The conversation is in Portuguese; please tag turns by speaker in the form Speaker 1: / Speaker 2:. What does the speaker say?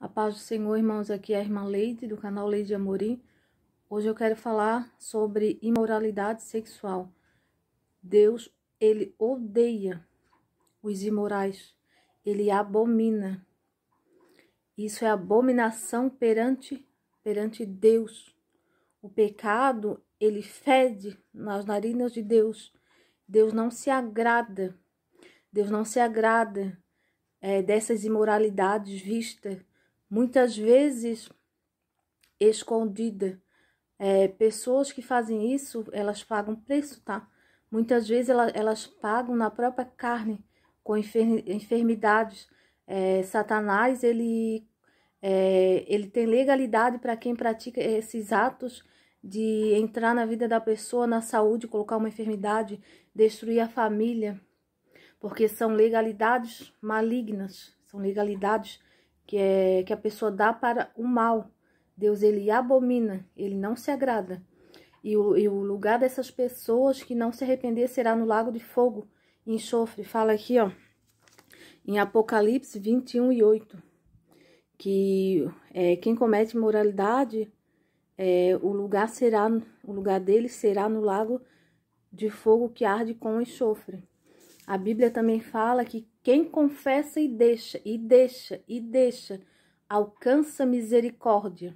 Speaker 1: A paz do Senhor, irmãos, aqui é a irmã Leite, do canal Leite de Amorim. Hoje eu quero falar sobre imoralidade sexual. Deus, ele odeia os imorais, ele abomina. Isso é abominação perante, perante Deus. O pecado, ele fede nas narinas de Deus. Deus não se agrada. Deus não se agrada é, dessas imoralidades vistas muitas vezes escondida. É, pessoas que fazem isso, elas pagam preço, tá? Muitas vezes ela, elas pagam na própria carne com enfer enfermidades. É, Satanás, ele, é, ele tem legalidade para quem pratica esses atos de entrar na vida da pessoa, na saúde, colocar uma enfermidade, destruir a família, porque são legalidades malignas, são legalidades que é que a pessoa dá para o mal. Deus ele abomina, ele não se agrada. E o, e o lugar dessas pessoas que não se arrepender será no lago de fogo enxofre. Fala aqui, ó, em Apocalipse 21 e 8, que é, quem comete moralidade, é, o lugar será, o lugar dele será no lago de fogo que arde com enxofre. A Bíblia também fala que quem confessa e deixa, e deixa, e deixa, alcança misericórdia.